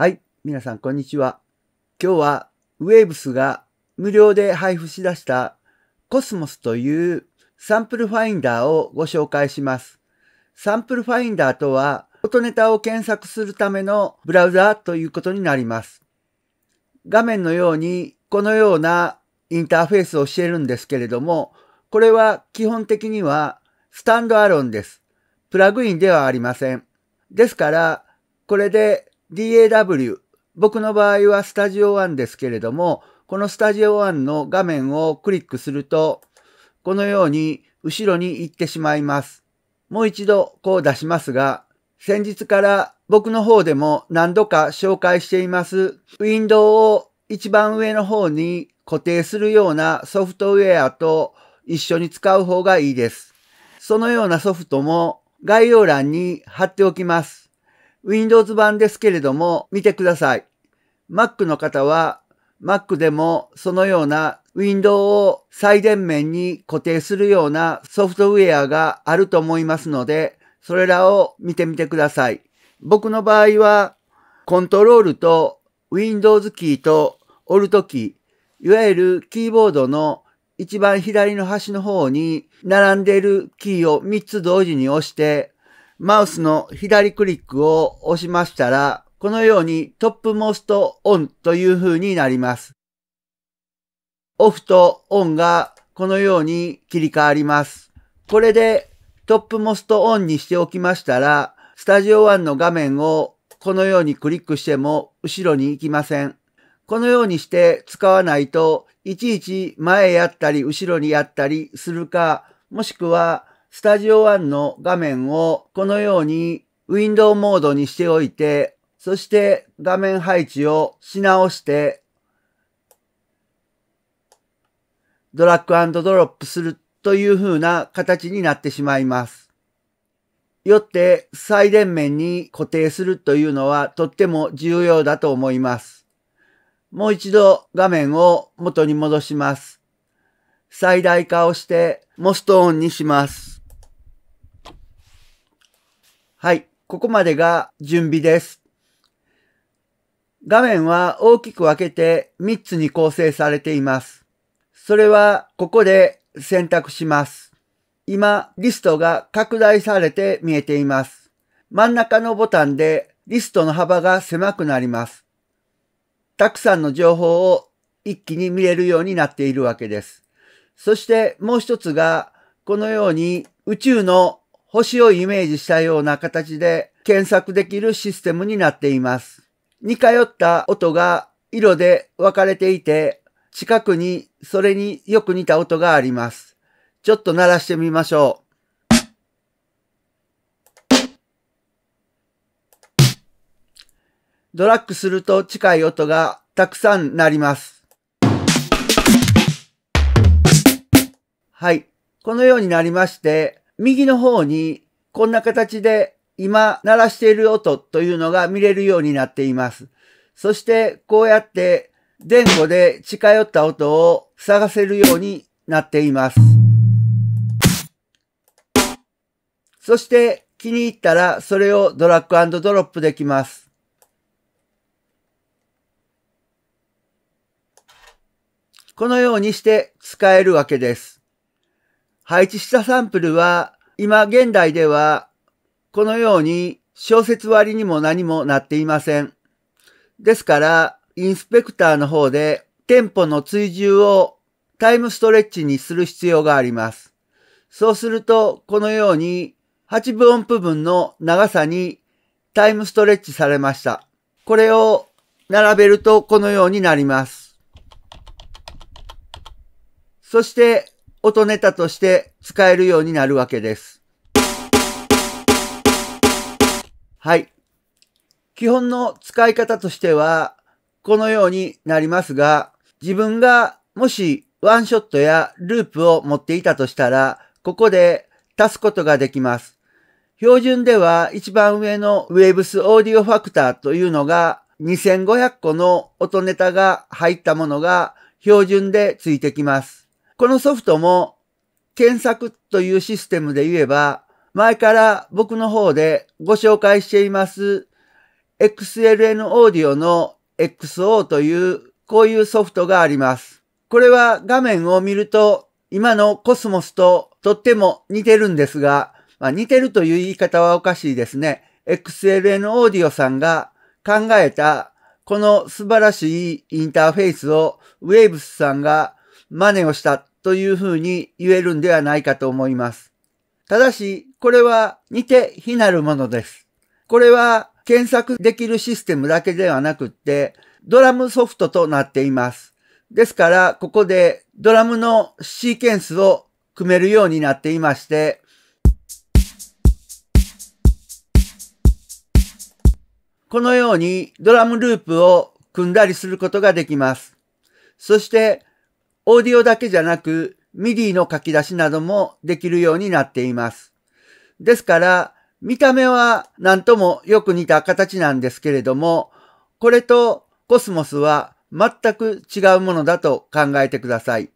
はい、皆さんこんにちは。今日は Waves が無料で配布しだしたコスモスというサンプルファインダーをご紹介します。サンプルファインダーとは、音ネタを検索するためのブラウザということになります。画面のようにこのようなインターフェースを教えるんですけれども、これは基本的にはスタンドアロンです。プラグインではありません。ですから、これで DAW、僕の場合はスタジオ one ですけれども、このスタジオ one の画面をクリックすると、このように後ろに行ってしまいます。もう一度こう出しますが、先日から僕の方でも何度か紹介しています、ウィンドウを一番上の方に固定するようなソフトウェアと一緒に使う方がいいです。そのようなソフトも概要欄に貼っておきます。Windows 版ですけれども見てください。Mac の方は Mac でもそのようなウィンドウを最前面に固定するようなソフトウェアがあると思いますので、それらを見てみてください。僕の場合は、コントロールと Windows キーと Alt キー、いわゆるキーボードの一番左の端の方に並んでいるキーを3つ同時に押して、マウスの左クリックを押しましたら、このようにトップモーストオンという風になります。オフとオンがこのように切り替わります。これでトップモストオンにしておきましたら、スタジオ one の画面をこのようにクリックしても後ろに行きません。このようにして使わないと、いちいち前やったり後ろにやったりするか、もしくはスタジオ1の画面をこのようにウィンドウモードにしておいて、そして画面配置をし直して、ドラッグドロップするという風な形になってしまいます。よって最電面に固定するというのはとっても重要だと思います。もう一度画面を元に戻します。最大化をしてモストオンにします。はい、ここまでが準備です。画面は大きく分けて3つに構成されています。それはここで選択します。今、リストが拡大されて見えています。真ん中のボタンでリストの幅が狭くなります。たくさんの情報を一気に見れるようになっているわけです。そしてもう一つが、このように宇宙の星をイメージしたような形で検索できるシステムになっています。似通った音が色で分かれていて、近くにそれによく似た音があります。ちょっと鳴らしてみましょう。ドラッグすると近い音がたくさん鳴ります。はい。このようになりまして、右の方にこんな形で今鳴らしている音というのが見れるようになっています。そしてこうやって前後で近寄った音を探せるようになっています。そして気に入ったらそれをドラッグドロップできます。このようにして使えるわけです。配置したサンプルは、今現代では、このように小説割にも何もなっていません。ですから、インスペクターの方で、テンポの追従をタイムストレッチにする必要があります。そうすると、このように8分音符分の長さにタイムストレッチされました。これを並べるとこのようになります。そして、音ネタとして使えるようになるわけです。はい。基本の使い方としては、このようになりますが、自分がもしワンショットやループを持っていたとしたら、ここで足すことができます。標準では一番上の Waves Audio Factor というのが2500個の音ネタが入ったものが標準でついてきます。このソフトも検索というシステムで言えば、前から僕の方でご紹介しています XLN オーディオの XO というこういうソフトがあります。これは画面を見ると今のコスモスととっても似てるんですが、まあ、似てるという言い方はおかしいですね。XLN オーディオさんが考えたこの素晴らしいインターフェースを Waves さんが真似をしたというふうに言えるんではないかと思います。ただし、これは似て非なるものです。これは検索できるシステムだけではなくって、ドラムソフトとなっています。ですから、ここでドラムのシーケンスを組めるようになっていまして、このようにドラムループを組んだりすることができます。そして、オーディオだけじゃなく、midi の書き出しなどもできるようになっています。ですから、見た目は何ともよく似た形なんですけれども、これとコスモスは全く違うものだと考えてください。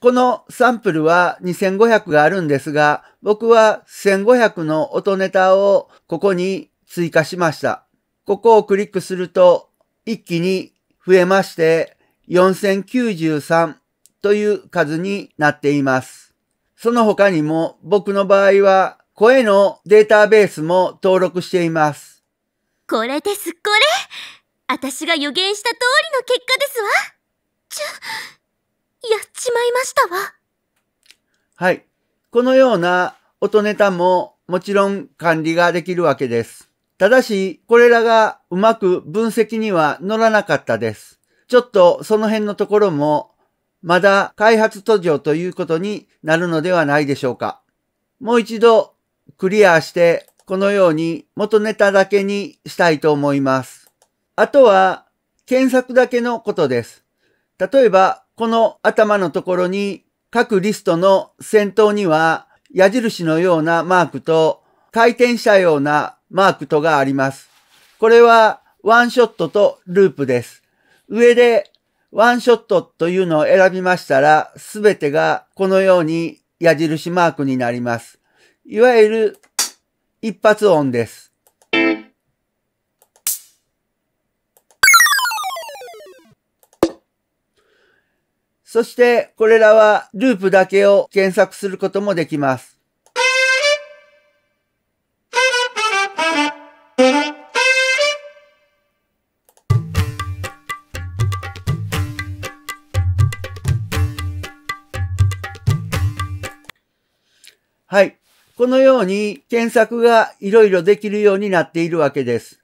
このサンプルは2500があるんですが、僕は1500の音ネタをここに追加しました。ここをクリックすると一気に増えまして、4093という数になっています。その他にも僕の場合は声のデータベースも登録しています。これです、これ私が予言した通りの結果ですわちゃ、やっちまいましたわ。はい。このような音ネタももちろん管理ができるわけです。ただし、これらがうまく分析には乗らなかったです。ちょっとその辺のところも、まだ開発途上ということになるのではないでしょうか。もう一度クリアして、このように元ネタだけにしたいと思います。あとは、検索だけのことです。例えば、この頭のところに各リストの先頭には矢印のようなマークと回転したようなマークとがあります。これはワンショットとループです。上でワンショットというのを選びましたら、すべてがこのように矢印マークになります。いわゆる一発音です。そしてこれらはループだけを検索することもできます。このように検索がいろいろできるようになっているわけです。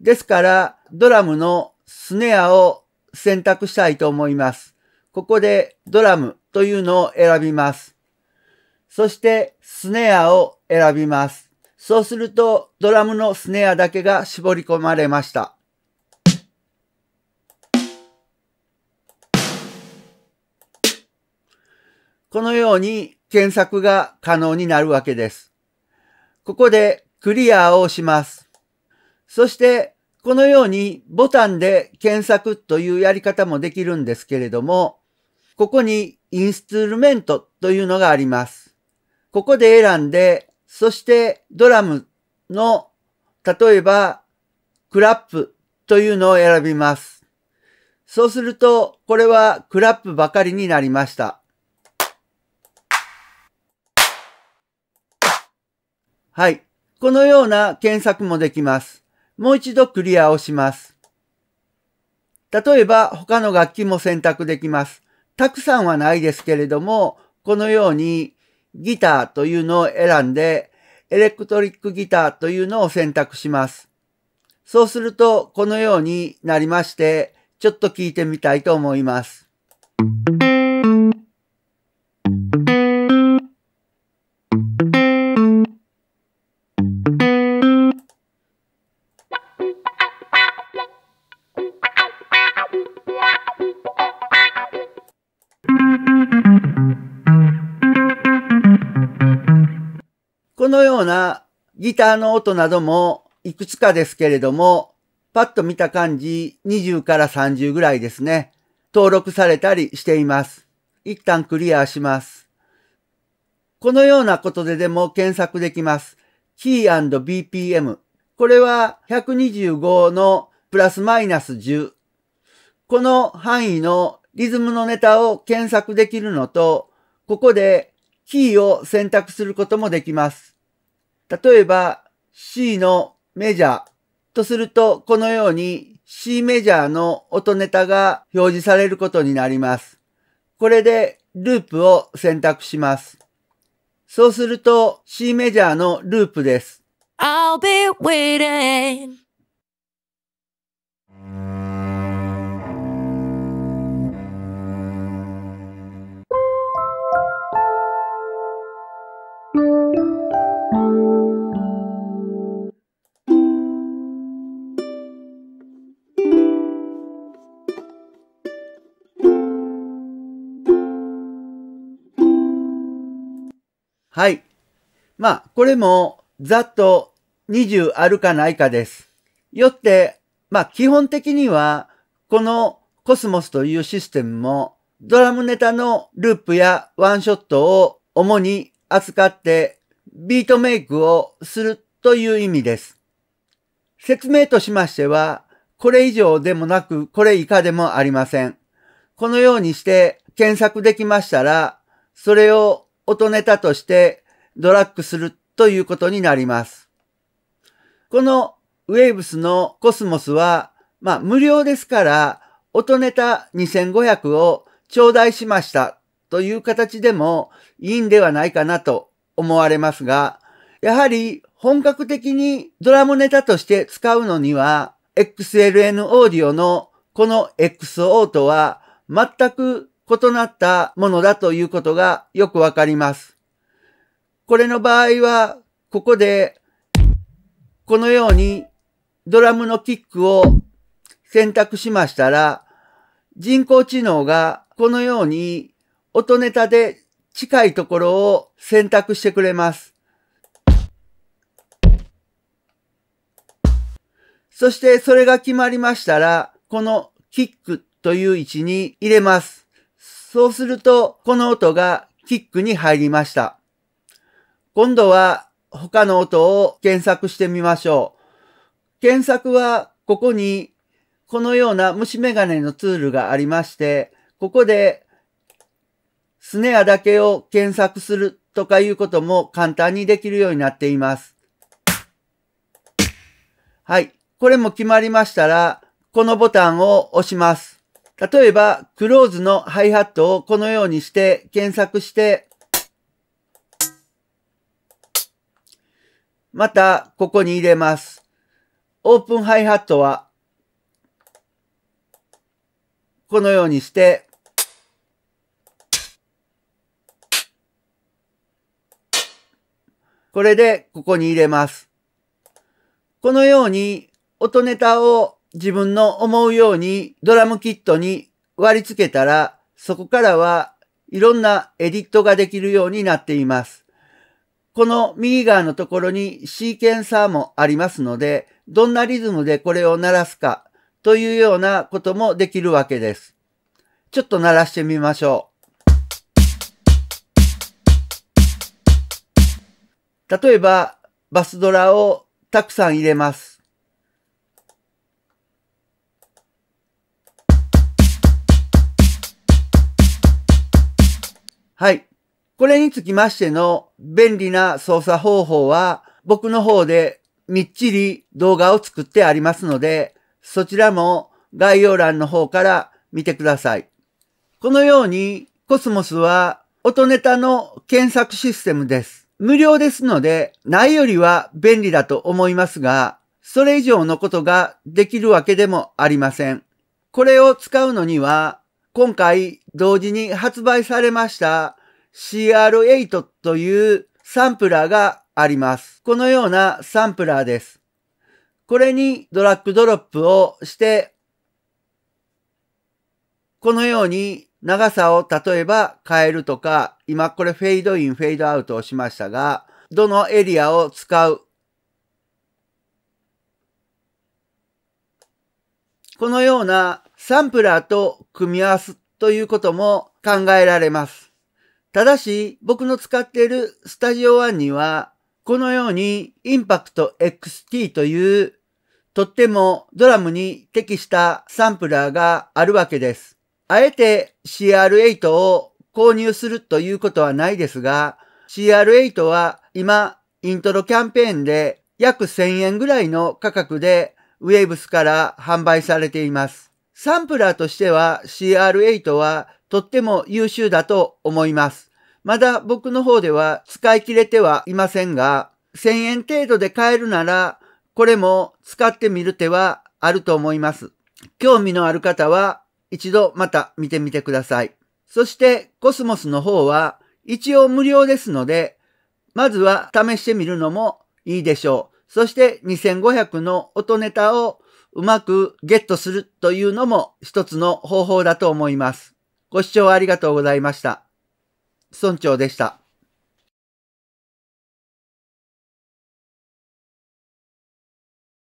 ですから、ドラムのスネアを選択したいと思います。ここでドラムというのを選びます。そしてスネアを選びます。そうするとドラムのスネアだけが絞り込まれました。このように検索が可能になるわけです。ここでクリアを押します。そして、このようにボタンで検索というやり方もできるんですけれども、ここにインストゥルメントというのがあります。ここで選んで、そしてドラムの、例えば、クラップというのを選びます。そうすると、これはクラップばかりになりました。はい。このような検索もできます。もう一度クリアをします。例えば他の楽器も選択できます。たくさんはないですけれども、このようにギターというのを選んで、エレクトリックギターというのを選択します。そうするとこのようになりまして、ちょっと聞いてみたいと思います。このようなギターの音などもいくつかですけれども、パッと見た感じ20から30ぐらいですね。登録されたりしています。一旦クリアします。このようなことででも検索できます。キー &BPM。これは125のプラスマイナス10。この範囲のリズムのネタを検索できるのと、ここでキーを選択することもできます。例えば C のメジャーとすると、このように C メジャーの音ネタが表示されることになります。これでループを選択します。そうすると C メジャーのループです。I'll be waiting. はい。まあ、これも、ざっと20あるかないかです。よって、まあ、基本的には、このコスモスというシステムも、ドラムネタのループやワンショットを主に扱ってビートメイクをするという意味です。説明としましては、これ以上でもなく、これ以下でもありません。このようにして検索できましたら、それを音ネタとしてドラッグするということになります。このウェーブスのコスモスは、まあ無料ですから、音ネタ2500を頂戴しましたという形でもいいんではないかなと思われますが、やはり本格的にドラムネタとして使うのには、XLN オーディオのこの XO とは全く異なったものだということがよくわかります。これの場合は、ここで、このようにドラムのキックを選択しましたら、人工知能がこのように音ネタで近いところを選択してくれます。そしてそれが決まりましたら、このキックという位置に入れます。そうすると、この音がキックに入りました。今度は他の音を検索してみましょう。検索はここにこのような虫眼鏡のツールがありまして、ここでスネアだけを検索するとかいうことも簡単にできるようになっています。はい。これも決まりましたら、このボタンを押します。例えば、クローズのハイハットをこのようにして検索して、また、ここに入れます。オープンハイハットは、このようにして、これでここに入れます。このように音ネタを自分の思うようにドラムキットに割り付けたら、そこからはいろんなエディットができるようになっています。この右側のところにシーケンサーもありますので、どんなリズムでこれを鳴らすかというようなこともできるわけです。ちょっと鳴らしてみましょう。例えば、バスドラをたくさん入れます。はい。これにつきましての便利な操作方法は、僕の方でみっちり動画を作ってありますので、そちらも概要欄の方から見てください。このように、コスモスは音ネタの検索システムです。無料ですので、ないよりは便利だと思いますが、それ以上のことができるわけでもありません。これを使うのには、今回同時に発売されました CR8 というサンプラーがあります。このようなサンプラーです。これにドラッグドロップをして、このように長さを例えば変えるとか、今これフェードイン、フェードアウトをしましたが、どのエリアを使うこのようなサンプラーと組み合わすということも考えられます。ただし、僕の使っているスタジオ1には、このようにインパクト XT というとってもドラムに適したサンプラーがあるわけです。あえて CR8 を購入するということはないですが、CR8 は今イントロキャンペーンで約1000円ぐらいの価格でウェーブスから販売されています。サンプラーとしては CR8 はとっても優秀だと思います。まだ僕の方では使い切れてはいませんが、1000円程度で買えるなら、これも使ってみる手はあると思います。興味のある方は一度また見てみてください。そしてコスモスの方は一応無料ですので、まずは試してみるのもいいでしょう。そして2500の音ネタをうまくゲットするというのも一つの方法だと思います。ご視聴ありがとうございました。村長でした。